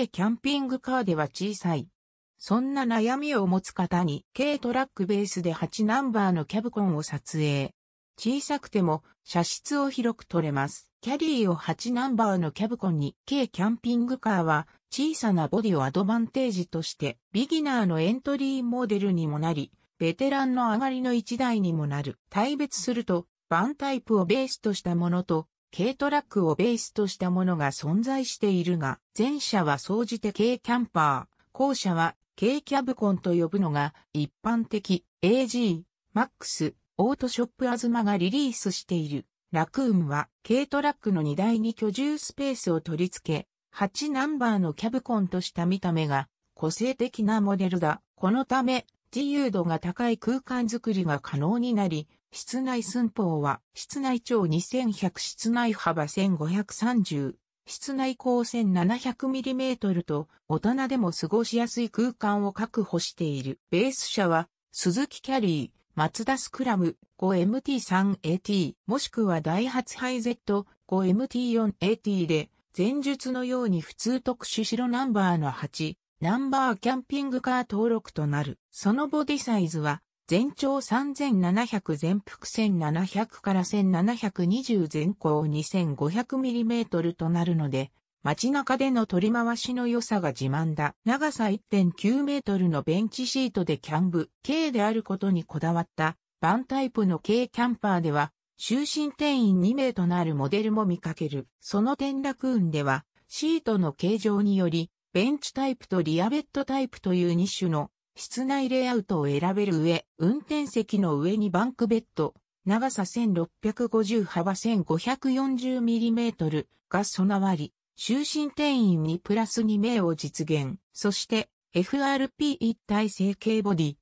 えキャンピングカーでは小さい。そんな悩みを持つ方に、軽トラックベースで8ナンバーのキャブコンを撮影。小さくても、車室を広く取れます。キャリーを8ナンバーのキャブコンに、軽キャンピングカーは、小さなボディをアドバンテージとして、ビギナーのエントリーモデルにもなり、ベテランの上がりの1台にもなる。対別すると、バンタイプをベースとしたものと、軽トラックをベースとしたものが存在しているが、前者は総じて軽キャンパー、後者は軽キャブコンと呼ぶのが一般的 AG、MAX、オートショップアズマがリリースしている。ラクームは軽トラックの荷台に居住スペースを取り付け、8ナンバーのキャブコンとした見た目が個性的なモデルだ。このため自由度が高い空間づくりが可能になり、室内寸法は、室内長2100、室内幅1530、室内高 1700mm と、大人でも過ごしやすい空間を確保している。ベース車は、鈴木キャリー、マツダスクラム 5MT3AT もしくはダイハツハイ Z5MT4AT で前述のように普通特殊白ナンバーの8ナンバーキャンピングカー登録となる。そのボディサイズは、全長3700全幅1700から1720全高 2500mm となるので、街中での取り回しの良さが自慢だ。長さ1.9メートルのベンチシートでキャンブ、軽であることにこだわった、バンタイプの軽キャンパーでは、就寝定員2名となるモデルも見かける。その転落運では、シートの形状により、ベンチタイプとリアベットタイプという2種の室内レイアウトを選べる上、運転席の上にバンクベッド、長さ1650幅 1540mm が備わり、就寝定員にプラス2名を実現。そして、FRP 一体成形ボディ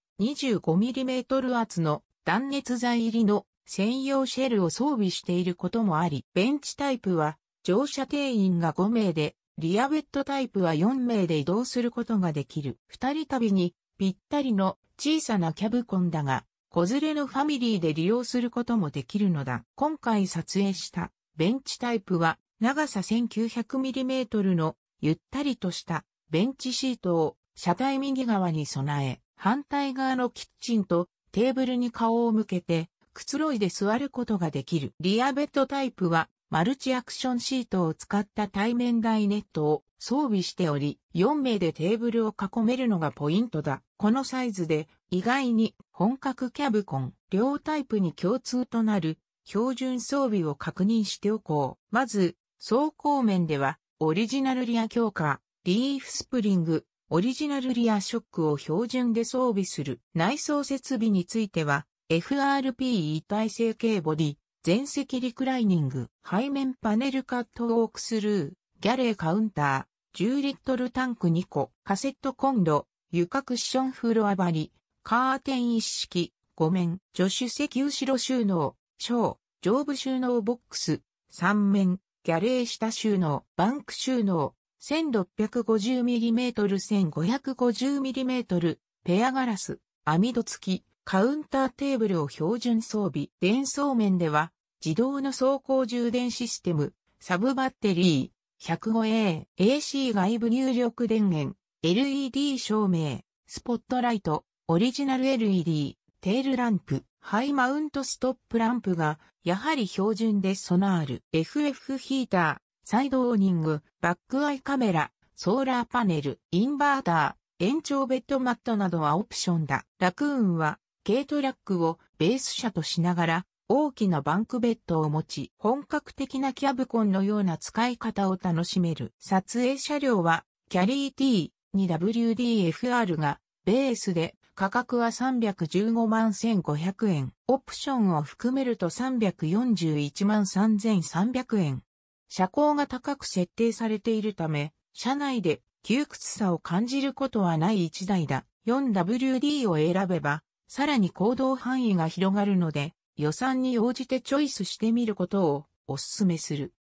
25mm 厚の断熱材入りの専用シェルを装備していることもあり、ベンチタイプは乗車定員が5名でリアベッドタイプは4名で移動することができる。二人旅にぴったりの小さなキャブコンだが、子連れのファミリーで利用することもできるのだ。今回撮影したベンチタイプは長さ 1900mm のゆったりとしたベンチシートを車体右側に備え、反対側のキッチンとテーブルに顔を向けてくつろいで座ることができる。リアベッドタイプはマルチアクションシートを使った対面台ネットを装備しており、4名でテーブルを囲めるのがポイントだ。このサイズで、意外に本格キャブコン、両タイプに共通となる標準装備を確認しておこう。まず、走行面では、オリジナルリア強化、リーフスプリング、オリジナルリアショックを標準で装備する内装設備については、FRP 一体成型ボディ、全席リクライニング、背面パネルカットウォークスルー、ギャレーカウンター、10リットルタンク2個、カセットコンロ、床クッションフロア張り、カーテン一式、5面、助手席後ろ収納、小、上部収納ボックス、3面、ギャレー下収納、バンク収納、1650mm、1550mm、ペアガラス、網戸付き、カウンターテーブルを標準装備。電装面では、自動の走行充電システム、サブバッテリー、105A、AC 外部入力電源、LED 照明、スポットライト、オリジナル LED、テールランプ、ハイマウントストップランプが、やはり標準で備わる。FF ヒーター、サイドオーニング、バックアイカメラ、ソーラーパネル、インバーター、延長ベッドマットなどはオプションだ。ラクーンは軽トラックをベース車としながら、大きなバンクベッドを持ち、本格的なキャブコンのような使い方を楽しめる。撮影車両は、キャリー T2WDFR がベースで、価格は315万1500円。オプションを含めると341万3300円。車高が高く設定されているため、車内で窮屈さを感じることはない1台だ。4WD を選べば、さらに行動範囲が広がるので、予算に応じてチョイスしてみることをお勧めする。